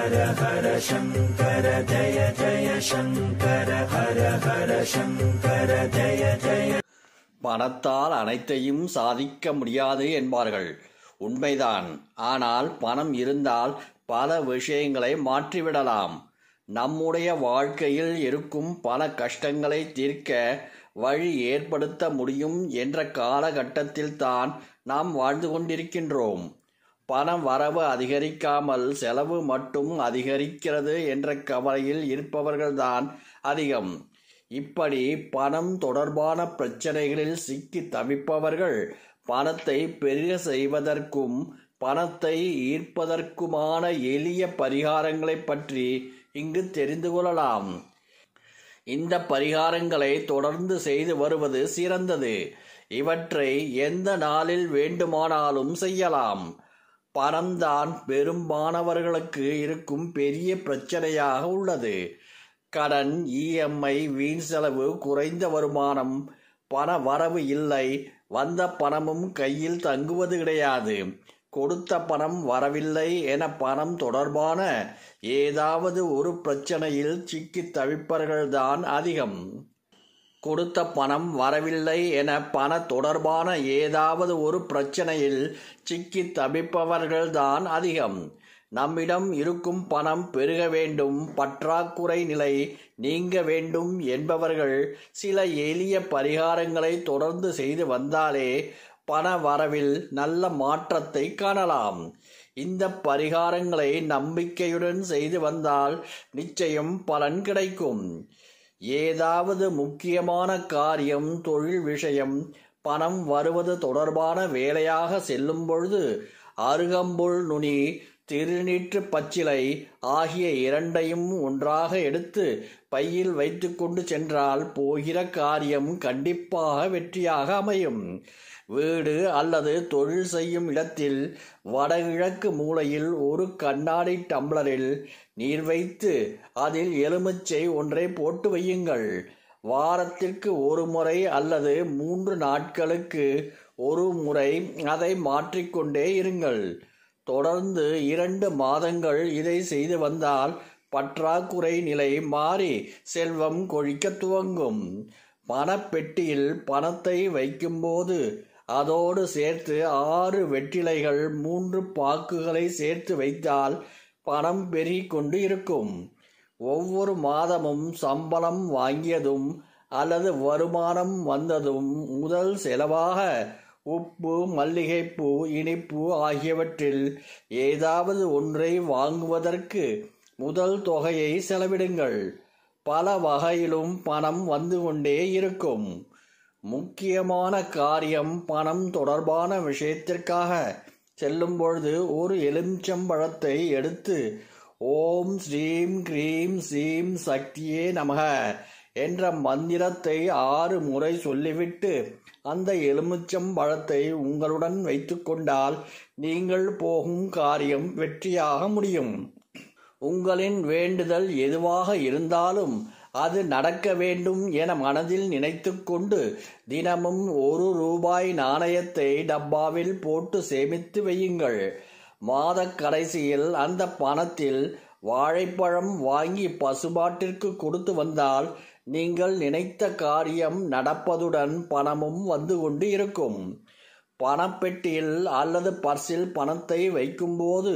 ஹர ஹர சங்கர ஜய ஜய சங்கர ஹர ஹர சங்கர ஜய ஜய பணத்தால் அனைத்தையும் சாதிக்க முடியாது என்பார்கள் உண்மைதான் ஆனால் பணம் இருந்தால் பல விஷயங்களை மாற்றிவிடலாம் நம்முடைய வாழ்க்கையில் இருக்கும் பல கஷ்டங்களை தீர்க்க வழி ஏற்படுத்த முடியும் என்ற காலகட்டத்தில்தான் நாம் வாழ்ந்து கொண்டிருக்கின்றோம் பணம் வரவு அதிகரிக்காமல் செலவு மட்டும் அதிகரிக்கிறது என்ற கவலையில் இருப்பவர்கள்தான் அதிகம் இப்படி பணம் தொடர்பான பிரச்சனைகளில் சிக்கி தவிப்பவர்கள் பணத்தை பெரிய செய்வதற்கும் பணத்தை ஈர்ப்பதற்குமான எளிய பரிகாரங்களை பற்றி இங்கு தெரிந்து கொள்ளலாம் இந்த பரிகாரங்களை தொடர்ந்து செய்து வருவது சிறந்தது இவற்றை எந்த நாளில் வேண்டுமானாலும் செய்யலாம் பணம்தான் பெரும்பானவர்களுக்கு இருக்கும் பெரிய பிரச்சனையாக உள்ளது கடன் இஎம்ஐ வீண் செலவு குறைந்த வருமானம் பண வரவு இல்லை வந்த பணமும் கையில் தங்குவது கிடையாது கொடுத்த பணம் வரவில்லை என பணம் தொடர்பான ஏதாவது ஒரு பிரச்சனையில் சிக்கி தவிப்பவர்கள்தான் அதிகம் கொடுத்த பணம் வரவில்லை என பண தொடர்பான ஏதாவது ஒரு பிரச்சனையில் சிக்கி தவிப்பவர்கள்தான் அதிகம் நம்மிடம் இருக்கும் பணம் பெருக வேண்டும் பற்றாக்குறை நிலை நீங்க வேண்டும் என்பவர்கள் சில எளிய பரிகாரங்களை தொடர்ந்து செய்து வந்தாலே பண வரவில் நல்ல மாற்றத்தை காணலாம் இந்த பரிகாரங்களை நம்பிக்கையுடன் செய்து வந்தால் நிச்சயம் பலன் கிடைக்கும் ஏதாவது முக்கியமான காரியம் தொழில் விஷயம் பணம் வருவது தொடர்பான வேலையாக செல்லும் பொழுது அருகம்புல் நுனி திருநீற்று பச்சிலை ஆகிய இரண்டையும் ஒன்றாக எடுத்து பையில் வைத்துக்கொண்டு சென்றால் போகிற காரியம் கண்டிப்பாக வெற்றியாக அமையும் வீடு அல்லது தொழில் செய்யும் இடத்தில் வடகிழக்கு மூலையில் ஒரு கண்ணாடி டம்ளரில் நீர் வைத்து அதில் எலுமிச்சை ஒன்றை போட்டு வையுங்கள் வாரத்திற்கு ஒரு முறை அல்லது மூன்று நாட்களுக்கு ஒரு முறை அதை மாற்றிக்கொண்டே இருங்கள் தொடர்ந்து இரண்டு மாதங்கள் இதை செய்து வந்தால் பற்றாக்குறை நிலை மாறி செல்வம் கொழிக்க துவங்கும் பணப்பெட்டியில் பணத்தை வைக்கும்போது அதோடு சேர்த்து ஆறு வெற்றிலைகள் மூன்று பாக்குகளை சேர்த்து வைத்தால் பணம் பெருகிக் கொண்டு இருக்கும் ஒவ்வொரு மாதமும் சம்பளம் வாங்கியதும் அல்லது வருமானம் வந்ததும் முதல் செலவாக உப்பு மல்லிகைப்பூ இனிப்பு ஆகியவற்றில் ஏதாவது ஒன்றை வாங்குவதற்கு முதல் தொகையை செலவிடுங்கள் பல வகையிலும் பணம் வந்து கொண்டே இருக்கும் முக்கியமான காரியம் பணம் தொடர்பான விஷயத்திற்காக செல்லும் பொழுது ஒரு எலுமிச்சம்பழத்தை எடுத்து ஓம் ஸ்ரீம் கிரீம் ஸ்ரீம் சக்தியே நமக என்ற மந்திரத்தை ஆறு முறை சொல்லிவிட்டு அந்த எலுமிச்சம் பழத்தை உங்களுடன் வைத்துக்கொண்டால் நீங்கள் போகும் காரியம் வெற்றியாக முடியும் உங்களின் வேண்டுதல் எதுவாக இருந்தாலும் அது நடக்க வேண்டும் என மனதில் நினைத்து கொண்டு தினமும் ஒரு ரூபாய் நாணயத்தை டப்பாவில் போட்டு சேமித்து வையுங்கள் மாத கடைசியில் அந்த பணத்தில் வாழைப்பழம் வாங்கி பசுபாட்டிற்கு கொடுத்து வந்தால் நீங்கள் நினைத்த காரியம் நடப்பதுடன் பணமும் வந்து கொண்டு இருக்கும் பணப்பெட்டியில் அல்லது பர்சில் பணத்தை வைக்கும்போது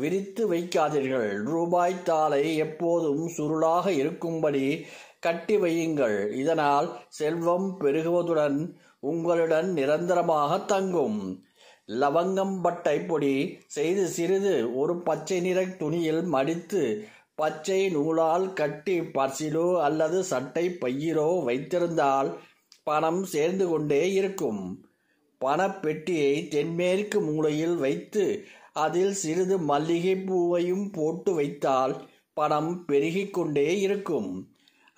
விரித்து வைக்காதீர்கள் ரூபாய் தாளை எப்போதும் சுருளாக இருக்கும்படி கட்டி வையுங்கள் இதனால் செல்வம் பெருகுவதுடன் உங்களுடன் நிரந்தரமாக தங்கும் லவங்கம் பட்டை பொடி செய்து சிறிது ஒரு பச்சை நிற துணியில் மடித்து பச்சை நூலால் கட்டி பர்சிலோ அல்லது சட்டை பையிலோ வைத்திருந்தால் பணம் சேர்ந்து கொண்டே இருக்கும் பணப்பெட்டியை தென்மேற்கு மூலையில் வைத்து அதில் சிறிது மல்லிகை பூவையும் போட்டு வைத்தால் பணம் பெருகிக் கொண்டே இருக்கும்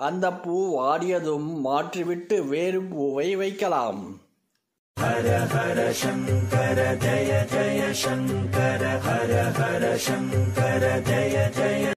அந்த பூ வாடியதும் மாற்றிவிட்டு வேறு பூவை வைக்கலாம் ஹர ஹர சங்கர ஜய ஜய சங்கர ஹர ஹர சங்கர ஜய ஜய